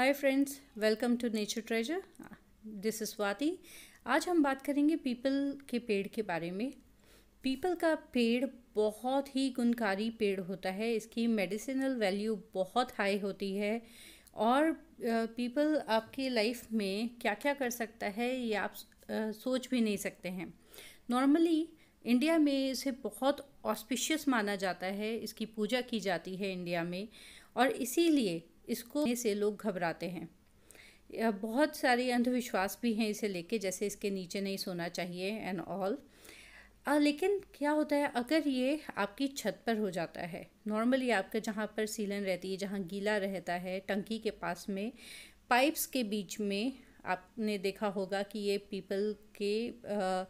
hi friends welcome to nature treasure this is Swati आज हम बात करेंगे पीपल के पेड़ के बारे में पीपल का पेड़ बहुत ही गुणकारी पेड़ होता है इसकी मेडिसिनल वैल्यू बहुत हाई होती है और पीपल आपकी लाइफ में क्या क्या कर सकता है ये आप सोच भी नहीं सकते हैं नॉर्मली इंडिया में इसे बहुत ऑस्पिशियस माना जाता है इसकी पूजा की जाती है इंडिया में और इसीलिए इसको से लोग घबराते हैं बहुत सारे अंधविश्वास भी हैं इसे लेके जैसे इसके नीचे नहीं सोना चाहिए एंड ऑल लेकिन क्या होता है अगर ये आपकी छत पर हो जाता है नॉर्मली आपका जहाँ पर सीलन रहती है जहाँ गीला रहता है टंकी के पास में पाइप्स के बीच में आपने देखा होगा कि ये पीपल के आ,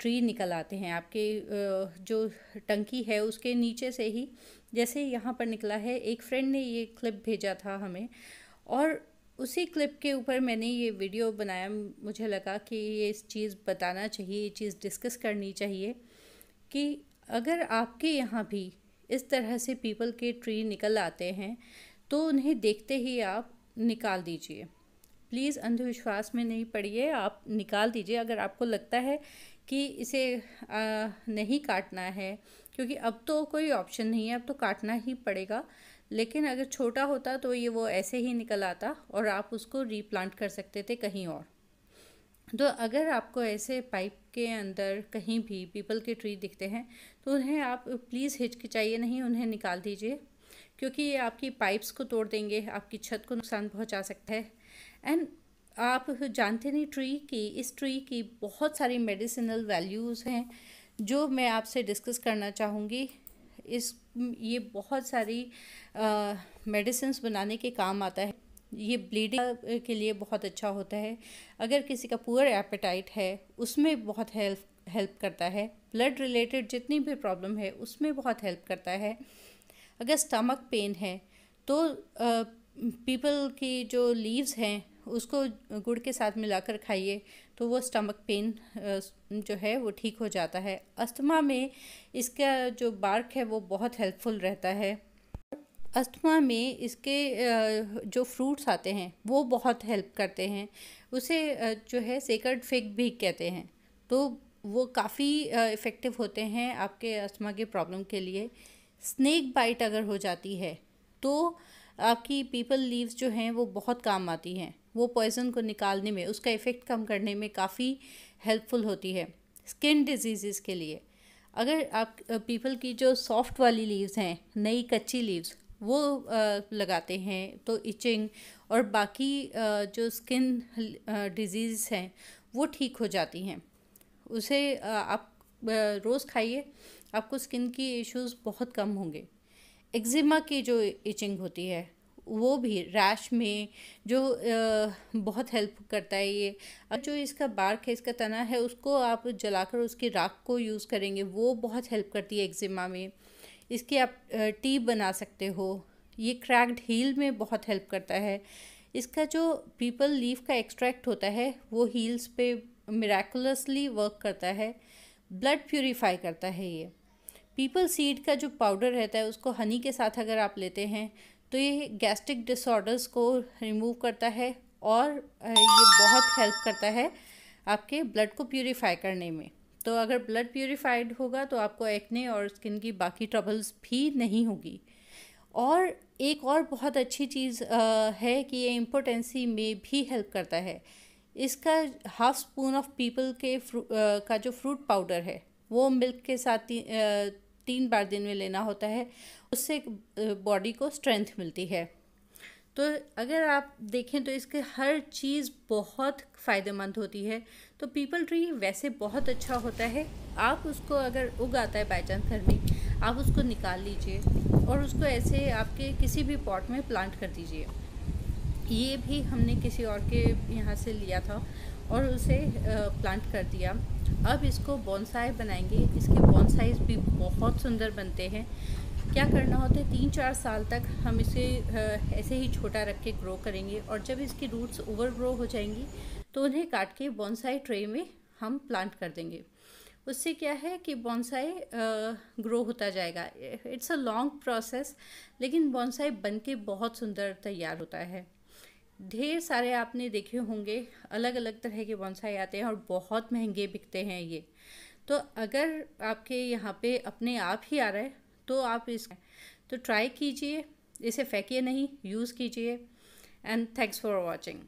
ट्री निकल आते हैं आपके जो टंकी है उसके नीचे से ही जैसे यहाँ पर निकला है एक फ्रेंड ने ये क्लिप भेजा था हमें और उसी क्लिप के ऊपर मैंने ये वीडियो बनाया मुझे लगा कि ये इस चीज़ बताना चाहिए ये चीज़ डिस्कस करनी चाहिए कि अगर आपके यहाँ भी इस तरह से पीपल के ट्री निकल आते हैं तो उन्हें देखते ही आप निकाल दीजिए प्लीज़ अंधविश्वास में नहीं पड़िए आप निकाल दीजिए अगर आपको लगता है कि इसे आ, नहीं काटना है क्योंकि अब तो कोई ऑप्शन नहीं है अब तो काटना ही पड़ेगा लेकिन अगर छोटा होता तो ये वो ऐसे ही निकल आता और आप उसको रीप्लांट कर सकते थे कहीं और तो अगर आपको ऐसे पाइप के अंदर कहीं भी पीपल के ट्री दिखते हैं तो उन्हें आप प्लीज़ हिचकिचाइए नहीं उन्हें निकाल दीजिए क्योंकि ये आपकी पाइप्स को तोड़ देंगे आपकी छत को नुकसान पहुंचा सकता है एंड आप जानते नहीं ट्री की इस ट्री की बहुत सारी मेडिसिनल वैल्यूज़ हैं जो मैं आपसे डिस्कस करना चाहूँगी इस ये बहुत सारी मेडिसिन बनाने के काम आता है ये ब्लीडिंग के लिए बहुत अच्छा होता है अगर किसी का पुअर एपेटाइट है उसमें बहुत हेल्प हेल्प करता है ब्लड रिलेटेड जितनी भी प्रॉब्लम है उसमें बहुत हेल्प करता है अगर स्टमक पेन है तो पीपल की जो लीव्स हैं उसको गुड़ के साथ मिलाकर खाइए तो वो स्टमक पेन जो है वो ठीक हो जाता है अस्थमा में इसका जो बार्क है वो बहुत हेल्पफुल रहता है अस्थमा में इसके जो फ्रूट्स आते हैं वो बहुत हेल्प करते हैं उसे जो है सेकर्ड फिग भी कहते हैं तो वो काफ़ी इफ़ेक्टिव होते हैं आपके अस्थमा के प्रॉब्लम के लिए स्नेक बाइट अगर हो जाती है तो आपकी पीपल लीव्स जो हैं वो बहुत काम आती हैं वो पॉइज़न को निकालने में उसका इफ़ेक्ट कम करने में काफ़ी हेल्पफुल होती है स्किन डिजीज़ के लिए अगर आप पीपल की जो सॉफ्ट वाली लीव्स हैं नई कच्ची लीव्स वो लगाते हैं तो इचिंग और बाकी जो स्किन डिजीज़ हैं वो ठीक हो जाती हैं उसे आप रोज़ खाइए आपको स्किन की इश्यूज़ बहुत कम होंगे एक्जिमा की जो इचिंग होती है वो भी रैश में जो बहुत हेल्प करता है ये अब जो इसका बार्क है इसका तना है उसको आप जलाकर उसकी राख को यूज़ करेंगे वो बहुत हेल्प करती है एक्जिमा में इसकी आप टी बना सकते हो ये क्रैक्ड हील में बहुत हेल्प करता है इसका जो पीपल लीव का एक्सट्रैक्ट होता है वो हील्स पे मिराकुलसली वर्क करता है ब्लड प्योरीफाई करता है ये पीपल सीड का जो पाउडर रहता है उसको हनी के साथ अगर आप लेते हैं तो ये गैस्ट्रिक डिसऑर्डर्स को रिमूव करता है और ये बहुत हेल्प करता है आपके ब्लड को प्योरीफाई करने में तो अगर ब्लड प्योरीफाइड होगा तो आपको एक्ने और स्किन की बाकी ट्रबल्स भी नहीं होगी और एक और बहुत अच्छी चीज़ है कि ये इम्पोटेंसी में भी हेल्प करता है इसका हाफ स्पून ऑफ पीपल के फ्रू, आ, का जो फ्रूट पाउडर है वो मिल्क के साथ तीन बार दिन में लेना होता है उससे बॉडी को स्ट्रेंथ मिलती है तो अगर आप देखें तो इसके हर चीज़ बहुत फ़ायदेमंद होती है तो पीपल ट्री वैसे बहुत अच्छा होता है आप उसको अगर उग आता है बाई चांस घर में आप उसको निकाल लीजिए और उसको ऐसे आपके किसी भी पॉट में प्लांट कर दीजिए ये भी हमने किसी और के यहाँ से लिया था और उसे प्लांट कर दिया अब इसको बॉन्साई बनाएंगे इसके बॉन्साइज भी बहुत सुंदर बनते हैं क्या करना होता है तीन चार साल तक हम इसे ऐसे ही छोटा रख के ग्रो करेंगे और जब इसकी रूट्स ओवर ग्रो हो जाएंगी तो उन्हें काट के बॉन्साई ट्रे में हम प्लांट कर देंगे उससे क्या है कि बॉन्साई ग्रो होता जाएगा इट्स अ लॉन्ग प्रोसेस लेकिन बॉन्साई बन के बहुत सुंदर तैयार होता है ढेर सारे आपने देखे होंगे अलग अलग तरह के बॉन्साई आते हैं और बहुत महंगे बिकते हैं ये तो अगर आपके यहाँ पे अपने आप ही आ रहा है तो आप इस तो ट्राई कीजिए इसे फेंकिए नहीं यूज़ कीजिए एंड थैंक्स फॉर वॉचिंग